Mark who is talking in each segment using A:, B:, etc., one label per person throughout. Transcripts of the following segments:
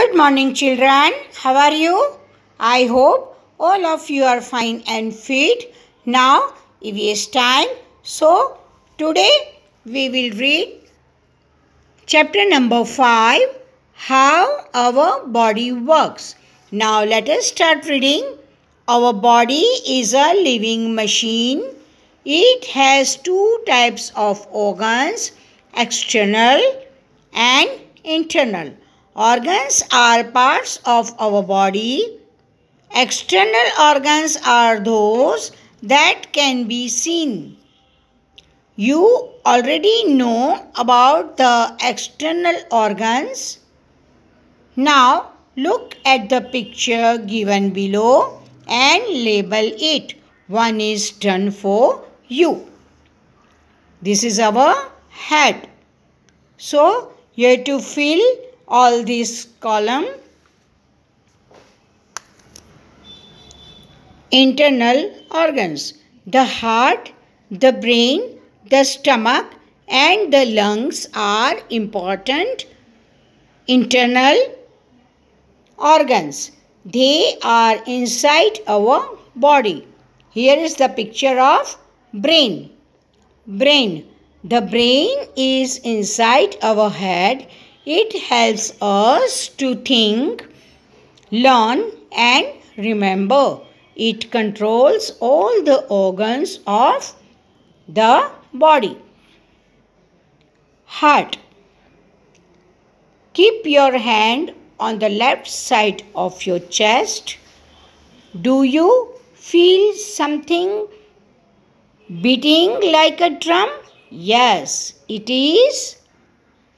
A: Good morning children. How are you? I hope all of you are fine and fit. Now it is time. So today we will read chapter number 5 How Our Body Works. Now let us start reading. Our body is a living machine. It has two types of organs external and internal. Organs are parts of our body. External organs are those that can be seen. You already know about the external organs. Now look at the picture given below and label it. One is done for you. This is our head. So you have to fill all these column internal organs the heart the brain the stomach and the lungs are important internal organs they are inside our body here is the picture of brain brain the brain is inside our head it helps us to think, learn and remember. It controls all the organs of the body. Heart. Keep your hand on the left side of your chest. Do you feel something beating like a drum? Yes, it is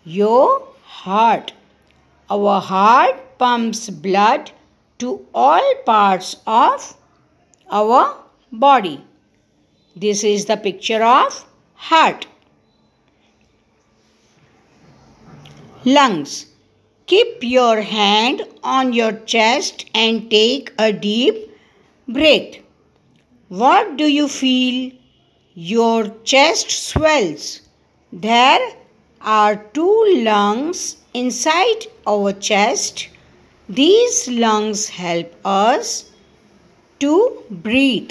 A: your heart. Our heart pumps blood to all parts of our body. This is the picture of heart. Lungs. Keep your hand on your chest and take a deep breath. What do you feel? Your chest swells. There are two lungs inside our chest. These lungs help us to breathe.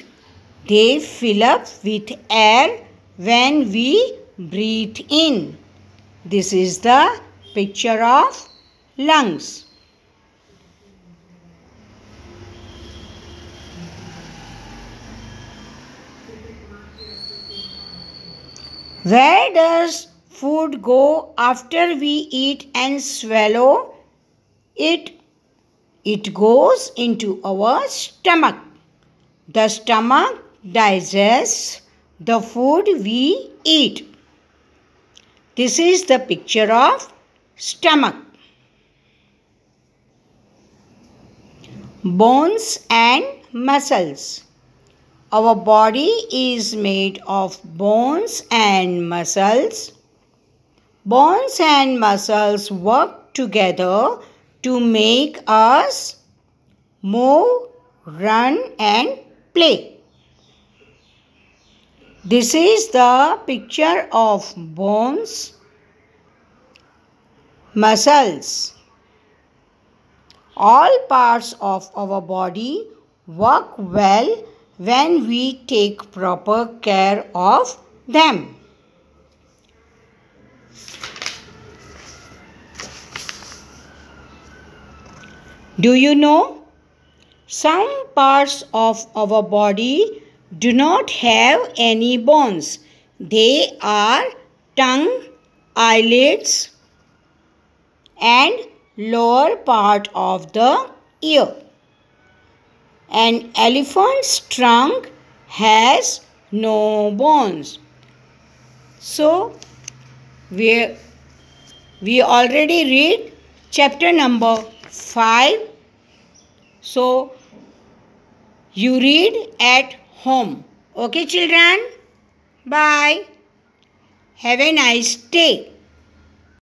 A: They fill up with air when we breathe in. This is the picture of lungs. Where does food go after we eat and swallow it, it goes into our stomach. The stomach digests the food we eat. This is the picture of stomach. Bones and muscles. Our body is made of bones and muscles. Bones and muscles work together to make us move, run and play. This is the picture of bones, muscles. All parts of our body work well when we take proper care of them. Do you know? Some parts of our body do not have any bones. They are tongue, eyelids, and lower part of the ear. An elephant's trunk has no bones. So, where we already read chapter number 5 so you read at home okay children bye have a nice day